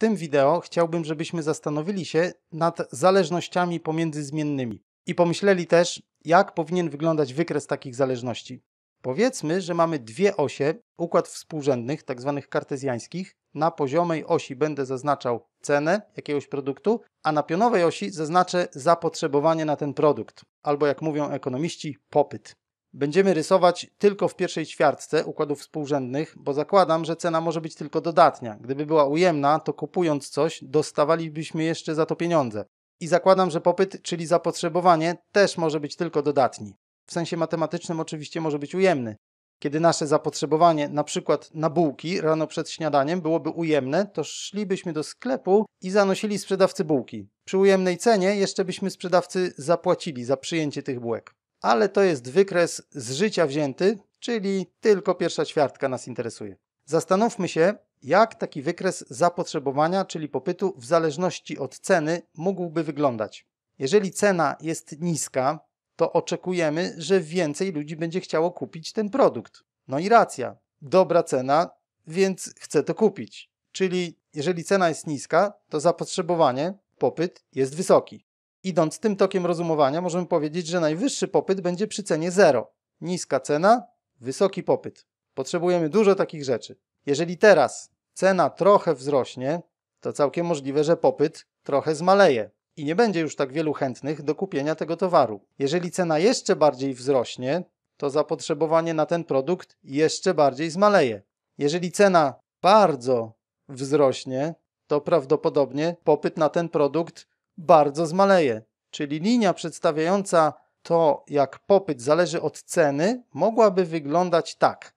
tym wideo chciałbym, żebyśmy zastanowili się nad zależnościami pomiędzy zmiennymi i pomyśleli też, jak powinien wyglądać wykres takich zależności. Powiedzmy, że mamy dwie osie, układ współrzędnych, tzw. Tak kartezjańskich. Na poziomej osi będę zaznaczał cenę jakiegoś produktu, a na pionowej osi zaznaczę zapotrzebowanie na ten produkt, albo jak mówią ekonomiści, popyt. Będziemy rysować tylko w pierwszej ćwiartce układów współrzędnych, bo zakładam, że cena może być tylko dodatnia. Gdyby była ujemna, to kupując coś, dostawalibyśmy jeszcze za to pieniądze. I zakładam, że popyt, czyli zapotrzebowanie, też może być tylko dodatni. W sensie matematycznym oczywiście może być ujemny. Kiedy nasze zapotrzebowanie na przykład na bułki rano przed śniadaniem byłoby ujemne, to szlibyśmy do sklepu i zanosili sprzedawcy bułki. Przy ujemnej cenie jeszcze byśmy sprzedawcy zapłacili za przyjęcie tych bułek ale to jest wykres z życia wzięty, czyli tylko pierwsza ćwiartka nas interesuje. Zastanówmy się, jak taki wykres zapotrzebowania, czyli popytu, w zależności od ceny mógłby wyglądać. Jeżeli cena jest niska, to oczekujemy, że więcej ludzi będzie chciało kupić ten produkt. No i racja, dobra cena, więc chcę to kupić. Czyli jeżeli cena jest niska, to zapotrzebowanie, popyt jest wysoki. Idąc tym tokiem rozumowania, możemy powiedzieć, że najwyższy popyt będzie przy cenie zero. Niska cena, wysoki popyt. Potrzebujemy dużo takich rzeczy. Jeżeli teraz cena trochę wzrośnie, to całkiem możliwe, że popyt trochę zmaleje i nie będzie już tak wielu chętnych do kupienia tego towaru. Jeżeli cena jeszcze bardziej wzrośnie, to zapotrzebowanie na ten produkt jeszcze bardziej zmaleje. Jeżeli cena bardzo wzrośnie, to prawdopodobnie popyt na ten produkt bardzo zmaleje. Czyli linia przedstawiająca to, jak popyt zależy od ceny, mogłaby wyglądać tak.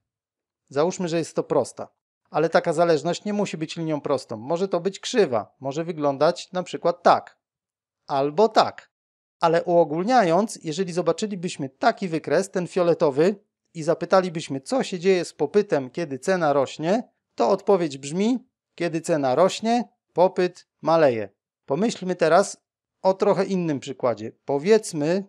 Załóżmy, że jest to prosta. Ale taka zależność nie musi być linią prostą. Może to być krzywa. Może wyglądać na przykład tak. Albo tak. Ale uogólniając, jeżeli zobaczylibyśmy taki wykres, ten fioletowy, i zapytalibyśmy, co się dzieje z popytem, kiedy cena rośnie, to odpowiedź brzmi, kiedy cena rośnie, popyt maleje. Pomyślmy teraz o trochę innym przykładzie. Powiedzmy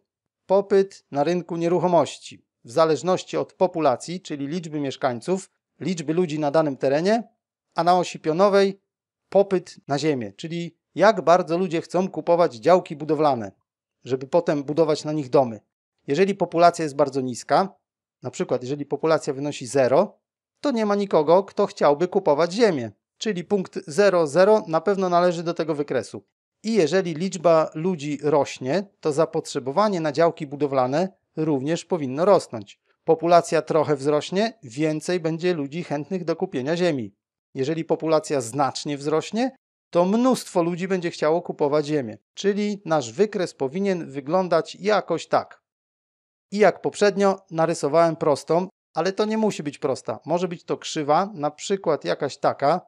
popyt na rynku nieruchomości. W zależności od populacji, czyli liczby mieszkańców, liczby ludzi na danym terenie, a na osi pionowej popyt na ziemię, czyli jak bardzo ludzie chcą kupować działki budowlane, żeby potem budować na nich domy. Jeżeli populacja jest bardzo niska, na przykład jeżeli populacja wynosi zero, to nie ma nikogo, kto chciałby kupować ziemię czyli punkt 00 na pewno należy do tego wykresu. I jeżeli liczba ludzi rośnie, to zapotrzebowanie na działki budowlane również powinno rosnąć. Populacja trochę wzrośnie, więcej będzie ludzi chętnych do kupienia ziemi. Jeżeli populacja znacznie wzrośnie, to mnóstwo ludzi będzie chciało kupować ziemię, czyli nasz wykres powinien wyglądać jakoś tak. I jak poprzednio narysowałem prostą, ale to nie musi być prosta. Może być to krzywa, na przykład jakaś taka,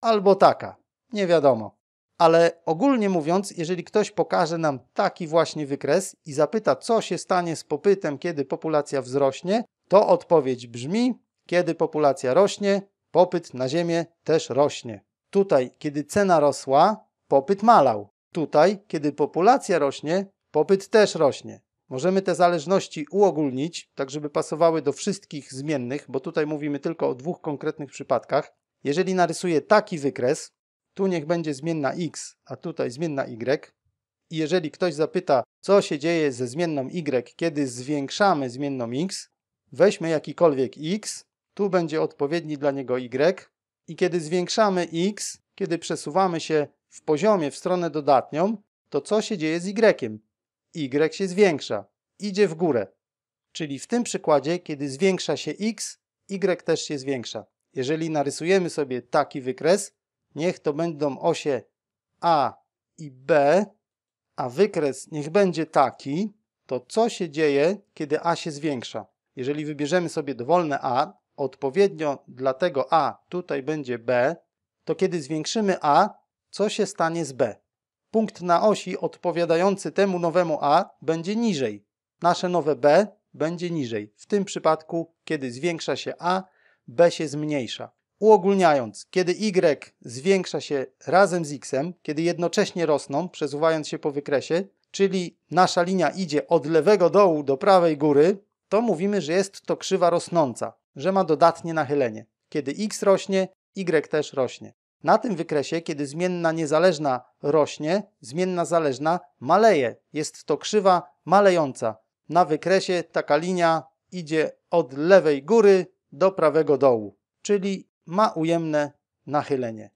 albo taka. Nie wiadomo. Ale ogólnie mówiąc, jeżeli ktoś pokaże nam taki właśnie wykres i zapyta, co się stanie z popytem, kiedy populacja wzrośnie, to odpowiedź brzmi: kiedy populacja rośnie, popyt na ziemię też rośnie. Tutaj, kiedy cena rosła, popyt malał. Tutaj, kiedy populacja rośnie, popyt też rośnie. Możemy te zależności uogólnić, tak żeby pasowały do wszystkich zmiennych, bo tutaj mówimy tylko o dwóch konkretnych przypadkach. Jeżeli narysuję taki wykres, tu niech będzie zmienna x, a tutaj zmienna y, i jeżeli ktoś zapyta, co się dzieje ze zmienną y, kiedy zwiększamy zmienną x, weźmy jakikolwiek x, tu będzie odpowiedni dla niego y, i kiedy zwiększamy x, kiedy przesuwamy się w poziomie w stronę dodatnią, to co się dzieje z y? y się zwiększa, idzie w górę. Czyli w tym przykładzie, kiedy zwiększa się x, y też się zwiększa. Jeżeli narysujemy sobie taki wykres, niech to będą osie A i B, a wykres niech będzie taki, to co się dzieje, kiedy A się zwiększa? Jeżeli wybierzemy sobie dowolne A, odpowiednio dla tego A tutaj będzie B, to kiedy zwiększymy A, co się stanie z B? Punkt na osi odpowiadający temu nowemu A będzie niżej. Nasze nowe B będzie niżej. W tym przypadku, kiedy zwiększa się A, b się zmniejsza. Uogólniając, kiedy y zwiększa się razem z x, kiedy jednocześnie rosną, przesuwając się po wykresie, czyli nasza linia idzie od lewego dołu do prawej góry, to mówimy, że jest to krzywa rosnąca, że ma dodatnie nachylenie. Kiedy x rośnie, y też rośnie. Na tym wykresie, kiedy zmienna niezależna rośnie, zmienna zależna maleje. Jest to krzywa malejąca. Na wykresie taka linia idzie od lewej góry do prawego dołu, czyli ma ujemne nachylenie.